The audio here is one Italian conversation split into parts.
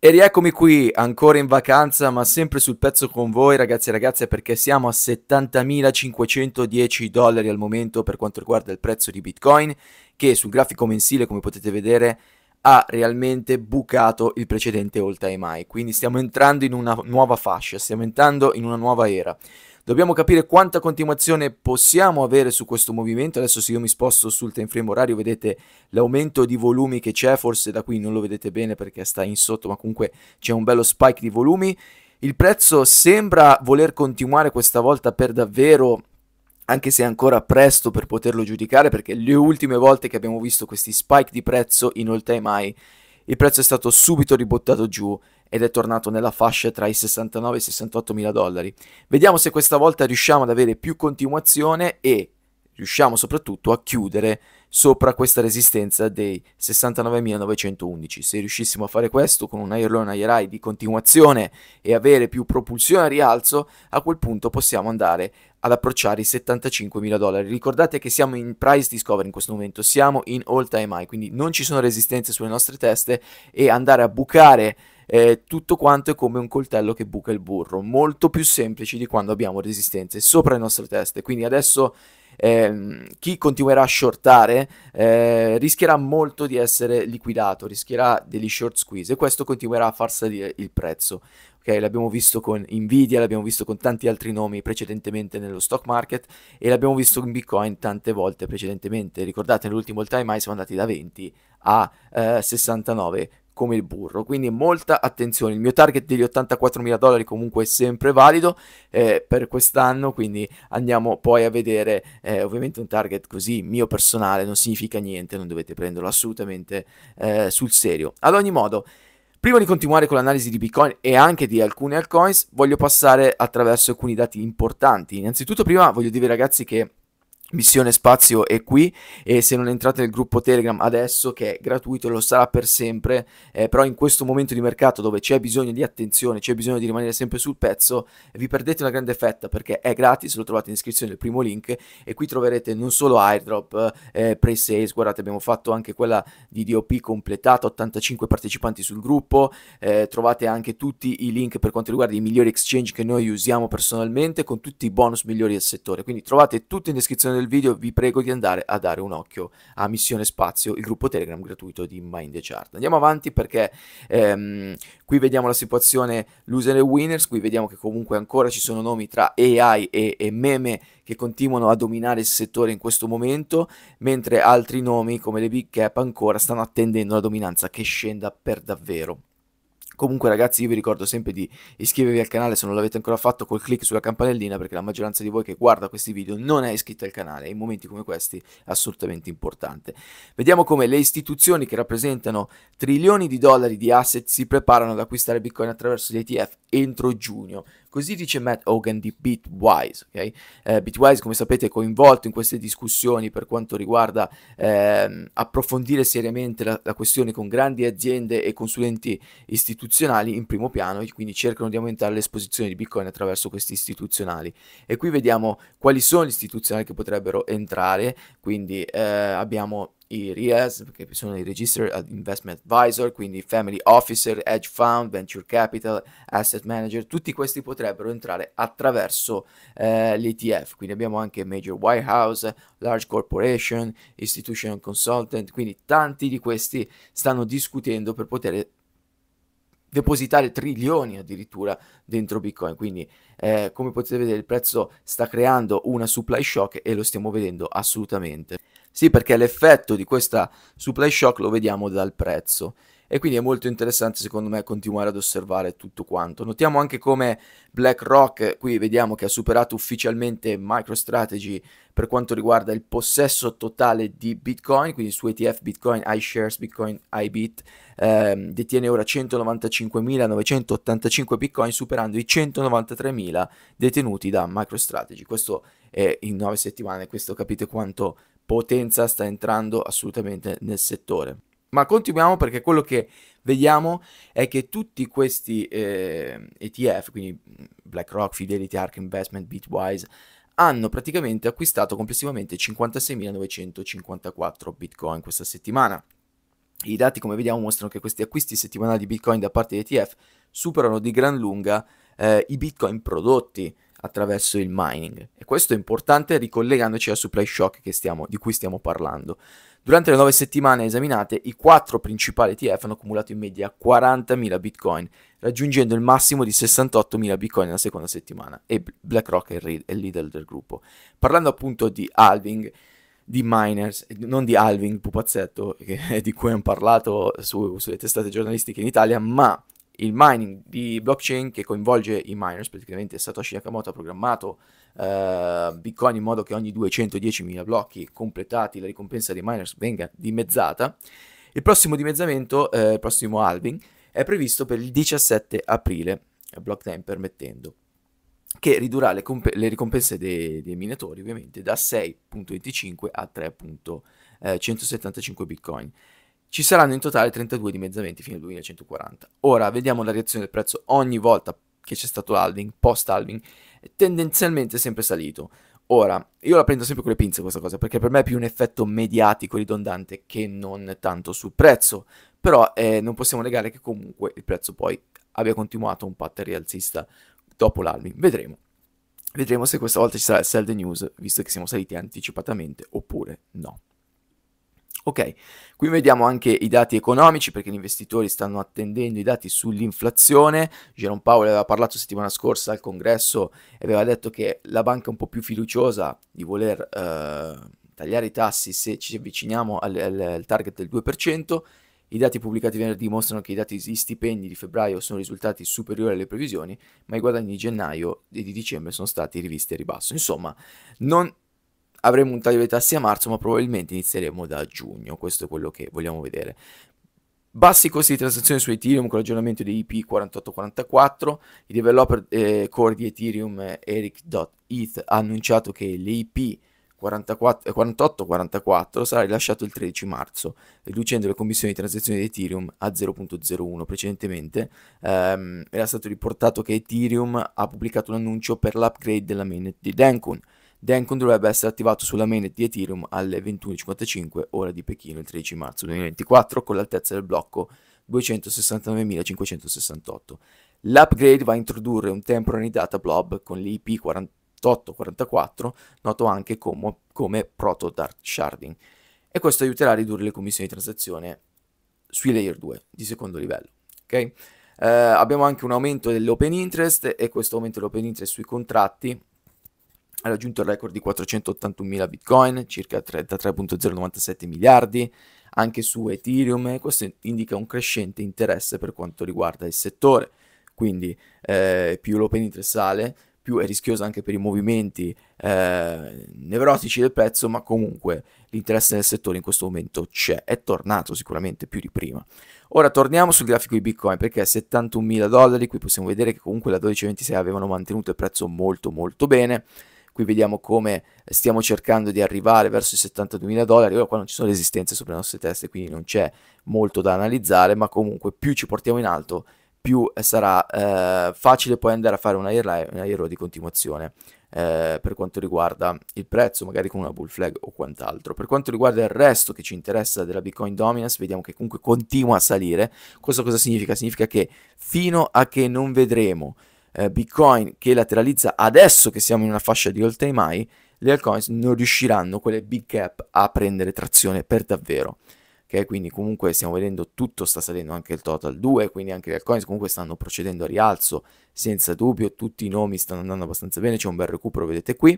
E rieccomi qui, ancora in vacanza, ma sempre sul pezzo con voi, ragazzi e ragazze, perché siamo a 70.510 dollari al momento per quanto riguarda il prezzo di Bitcoin, che sul grafico mensile, come potete vedere, ha realmente bucato il precedente all time high. Quindi stiamo entrando in una nuova fascia, stiamo entrando in una nuova era. Dobbiamo capire quanta continuazione possiamo avere su questo movimento. Adesso se io mi sposto sul time frame orario vedete l'aumento di volumi che c'è, forse da qui non lo vedete bene perché sta in sotto, ma comunque c'è un bello spike di volumi. Il prezzo sembra voler continuare questa volta per davvero anche se è ancora presto per poterlo giudicare perché le ultime volte che abbiamo visto questi spike di prezzo in all time high il prezzo è stato subito ribottato giù ed è tornato nella fascia tra i 69 e i 68 mila dollari. Vediamo se questa volta riusciamo ad avere più continuazione e riusciamo soprattutto a chiudere sopra questa resistenza dei 69.911. Se riuscissimo a fare questo con un airline air high di continuazione e avere più propulsione a rialzo, a quel punto possiamo andare ad approcciare i 75.000 dollari. Ricordate che siamo in price discovery in questo momento, siamo in all time high, quindi non ci sono resistenze sulle nostre teste e andare a bucare eh, tutto quanto è come un coltello che buca il burro, molto più semplici di quando abbiamo resistenze sopra le nostre teste. Quindi adesso eh, chi continuerà a shortare eh, rischierà molto di essere liquidato, rischierà degli short squeeze e questo continuerà a far salire il prezzo. Okay, l'abbiamo visto con Nvidia, l'abbiamo visto con tanti altri nomi precedentemente nello stock market e l'abbiamo visto in Bitcoin tante volte precedentemente. Ricordate, nell'ultimo time high siamo andati da 20 a eh, 69 come il burro. Quindi molta attenzione. Il mio target degli 84 mila dollari comunque è sempre valido eh, per quest'anno. Quindi andiamo poi a vedere. Eh, ovviamente un target così mio personale non significa niente, non dovete prenderlo assolutamente eh, sul serio. Ad ogni modo. Prima di continuare con l'analisi di Bitcoin e anche di alcune altcoins, voglio passare attraverso alcuni dati importanti. Innanzitutto, prima voglio dire, ragazzi, che Missione Spazio è qui e se non entrate nel gruppo Telegram adesso che è gratuito lo sarà per sempre, eh, però in questo momento di mercato dove c'è bisogno di attenzione, c'è bisogno di rimanere sempre sul pezzo, vi perdete una grande fetta perché è gratis, lo trovate in descrizione del primo link e qui troverete non solo airdrop, eh, eh pre-sales, guardate abbiamo fatto anche quella di DOP completata, 85 partecipanti sul gruppo, eh, trovate anche tutti i link per quanto riguarda i migliori exchange che noi usiamo personalmente con tutti i bonus migliori del settore, quindi trovate tutto in descrizione del video vi prego di andare a dare un occhio a Missione Spazio, il gruppo Telegram gratuito di Mind the Chart. Andiamo avanti perché ehm, qui vediamo la situazione loser e winners, qui vediamo che comunque ancora ci sono nomi tra AI e, e meme che continuano a dominare il settore in questo momento, mentre altri nomi come le big cap ancora stanno attendendo la dominanza che scenda per davvero. Comunque ragazzi io vi ricordo sempre di iscrivervi al canale se non l'avete ancora fatto col clic sulla campanellina perché la maggioranza di voi che guarda questi video non è iscritta al canale e in momenti come questi è assolutamente importante. Vediamo come le istituzioni che rappresentano trilioni di dollari di asset si preparano ad acquistare bitcoin attraverso gli ETF entro giugno. Così dice Matt Hogan di Bitwise. Okay? Eh, Bitwise, come sapete, è coinvolto in queste discussioni per quanto riguarda eh, approfondire seriamente la, la, questione con grandi aziende e consulenti istituzionali in primo piano, e quindi cercano di aumentare l'esposizione di Bitcoin attraverso questi istituzionali. E qui vediamo quali sono gli istituzionali che potrebbero entrare, quindi eh, abbiamo i RIAS, che sono i Registered Investment Advisor, quindi Family Officer, Hedge Fund, Venture Capital, Asset Manager, tutti questi potrebbero entrare attraverso eh, l'ETF, quindi abbiamo anche Major Warehouse, Large Corporation, Institutional Consultant, quindi tanti di questi stanno discutendo per poter depositare trilioni addirittura dentro Bitcoin. Quindi, eh, come potete vedere, il prezzo sta creando una supply shock e lo stiamo vedendo assolutamente. Sì, perché l'effetto di questa supply shock lo vediamo dal prezzo e quindi è molto interessante secondo me continuare ad osservare tutto quanto. Notiamo anche come BlackRock, qui vediamo che ha superato ufficialmente MicroStrategy per quanto riguarda il possesso totale di Bitcoin, quindi su ETF Bitcoin, iShares Bitcoin, iBit, ehm, detiene ora 195.985 Bitcoin superando i 193.000 detenuti da MicroStrategy. Questo è in nove settimane, questo capite quanto Potenza sta entrando assolutamente nel settore. Ma continuiamo perché quello che vediamo è che tutti questi eh, ETF, quindi BlackRock, Fidelity, Ark Investment, Bitwise, hanno praticamente acquistato complessivamente 56.954 bitcoin questa settimana. I dati, come vediamo, mostrano che questi acquisti settimanali di bitcoin da parte di ETF superano di gran lunga eh, i bitcoin prodotti attraverso il mining. E questo è importante ricollegandoci al supply shock stiamo, di cui stiamo parlando. Durante le nove settimane esaminate, i quattro principali ETF hanno accumulato in media 40.000 bitcoin, raggiungendo il massimo di 68.000 bitcoin nella seconda settimana, e BlackRock è il leader del gruppo. Parlando appunto di halving, di miners, non di halving, pupazzetto, che, di cui hanno parlato su, sulle testate giornalistiche in Italia, ma il mining di blockchain che coinvolge i miners, praticamente Satoshi Nakamoto ha programmato eh, Bitcoin in modo che ogni 210.000 blocchi completati la ricompensa dei miners venga dimezzata. Il prossimo dimezzamento, eh, il prossimo halving, è previsto per il 17 aprile, eh, blockchain permettendo, che ridurrà le, comp- le ricompense dei, dei, minatori ovviamente da 6.25 a 3.175 eh, Bitcoin. Ci saranno in totale 32 dimezzamenti fino al 2140. Ora vediamo la reazione del prezzo ogni volta che c'è stato halving, post halving, tendenzialmente è sempre salito. Ora, io la prendo sempre con le pinze questa cosa, perché per me è più un effetto mediatico ridondante che non tanto sul prezzo, però eh, non possiamo negare che comunque il prezzo poi abbia continuato un pattern rialzista dopo l'alving. Vedremo. Vedremo se questa volta ci sarà il sell the news, visto che siamo saliti anticipatamente, oppure no. Ok, qui vediamo anche i dati economici perché gli investitori stanno attendendo i dati sull'inflazione. Jerome Powell aveva parlato settimana scorsa al congresso e aveva detto che la banca è un po' più fiduciosa di voler eh, tagliare i tassi se ci avviciniamo al, al, al target del 2%. I dati pubblicati venerdì mostrano che i dati di stipendi di febbraio sono risultati superiori alle previsioni, ma i guadagni di gennaio e di dicembre sono stati rivisti a ribasso. Insomma, non avremo un taglio dei tassi a marzo, ma probabilmente inizieremo da giugno. Questo è quello che vogliamo vedere. Bassi costi di transazione su Ethereum con l'aggiornamento di IP4844. Il developer eh, core di Ethereum eh, Eric.eth ha annunciato che l'IP 4844 eh, sarà rilasciato il 13 marzo, riducendo le commissioni di transazione di Ethereum a 0.01. Precedentemente ehm, era stato riportato che Ethereum ha pubblicato un annuncio per l'upgrade della mainnet di Denkun Dencon dovrebbe essere attivato sulla mainnet di Ethereum alle 21.55 ora di Pechino il 13 marzo 2024 con l'altezza del blocco 269.568. L'upgrade va a introdurre un temporary data blob con l'IP 4844, noto anche com- come proto dart sharding, e questo aiuterà a ridurre le commissioni di transazione sui layer 2 di secondo livello. Okay? Eh, abbiamo anche un aumento dell'open interest e questo aumento dell'open interest sui contratti ha raggiunto il record di 481.000 bitcoin, circa 33.097 miliardi, anche su Ethereum e questo indica un crescente interesse per quanto riguarda il settore. Quindi eh, più l'open interest sale, più è rischioso anche per i movimenti eh, nevrotici del prezzo, ma comunque l'interesse nel settore in questo momento c'è, è tornato sicuramente più di prima. Ora torniamo sul grafico di Bitcoin perché 71.000 dollari, qui possiamo vedere che comunque la 12.26 avevano mantenuto il prezzo molto molto bene, qui vediamo come stiamo cercando di arrivare verso i 72.000 dollari, ora qua non ci sono resistenze sopra le nostre teste, quindi non c'è molto da analizzare, ma comunque più ci portiamo in alto, più eh, sarà eh, facile poi andare a fare un aero di continuazione. Eh, per quanto riguarda il prezzo, magari con una bull flag o quant'altro. Per quanto riguarda il resto che ci interessa della Bitcoin Dominance, vediamo che comunque continua a salire. Questo cosa significa? Significa che fino a che non vedremo eh, Bitcoin che lateralizza adesso che siamo in una fascia di all time high, le altcoins non riusciranno, quelle big cap, a prendere trazione per davvero. Okay, quindi comunque stiamo vedendo tutto, sta salendo anche il total 2, quindi anche le altcoins comunque stanno procedendo a rialzo, senza dubbio, tutti i nomi stanno andando abbastanza bene, c'è un bel recupero, vedete qui.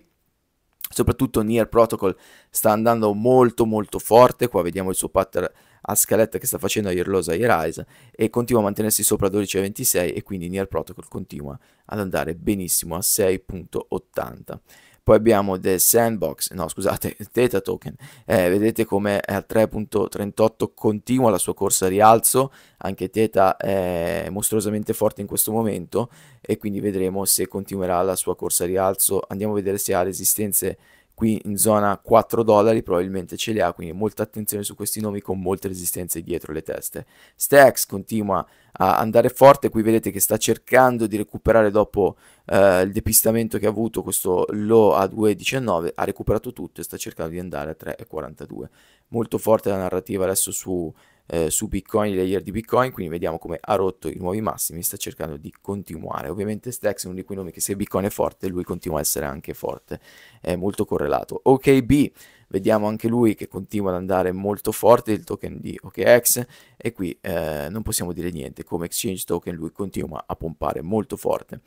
Soprattutto Near Protocol sta andando molto molto forte, qua vediamo il suo pattern a scaletta che sta facendo a Irlosa e Rise e continua a mantenersi sopra 12,26 e quindi Near Protocol continua ad andare benissimo a 6.80. Poi abbiamo The Sandbox, no scusate, Theta Token, eh, vedete come è a 3.38 continua la sua corsa a rialzo, anche Theta è mostruosamente forte in questo momento e quindi vedremo se continuerà la sua corsa a rialzo, andiamo a vedere se ha resistenze qui in zona 4 dollari probabilmente ce li ha, quindi molta attenzione su questi nomi con molte resistenze dietro le teste. Stax continua a andare forte, qui vedete che sta cercando di recuperare dopo eh, il depistamento che ha avuto questo low a 2,19, ha recuperato tutto e sta cercando di andare a 3,42. Molto forte la narrativa adesso su eh, su Bitcoin, i layer di Bitcoin, quindi vediamo come ha rotto i nuovi massimi, sta cercando di continuare. Ovviamente Stacks è uno di quei nomi che se Bitcoin è forte, lui continua a essere anche forte, è molto correlato. OKB, vediamo anche lui che continua ad andare molto forte, il token di OKX, e qui eh, non possiamo dire niente, come exchange token lui continua a pompare molto forte.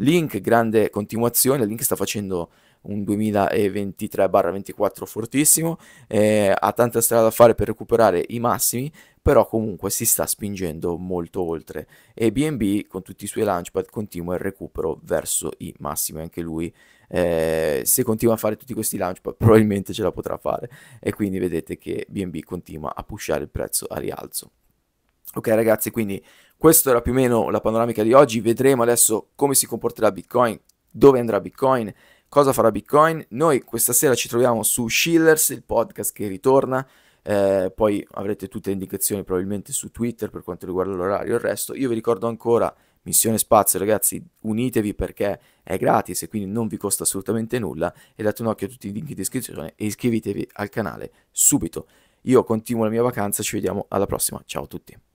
Link, grande continuazione, Link sta facendo un 2023-24 fortissimo, eh, ha tanta strada da fare per recuperare i massimi, però comunque si sta spingendo molto oltre e BNB con tutti i suoi launchpad continua il recupero verso i massimi anche lui. Eh, se continua a fare tutti questi launchpad probabilmente ce la potrà fare e quindi vedete che BNB continua a pushare il prezzo a rialzo. Ok ragazzi, quindi questa era più o meno la panoramica di oggi, vedremo adesso come si comporterà Bitcoin, dove andrà Bitcoin Cosa farà Bitcoin? Noi questa sera ci troviamo su Shillers, il podcast che ritorna. Eh, poi avrete tutte le indicazioni probabilmente su Twitter per quanto riguarda l'orario e il resto. Io vi ricordo ancora Missione Spazio, ragazzi, unitevi perché è gratis e quindi non vi costa assolutamente nulla e date un occhio a tutti i link in descrizione e iscrivetevi al canale subito. Io continuo la mia vacanza, ci vediamo alla prossima, ciao a tutti.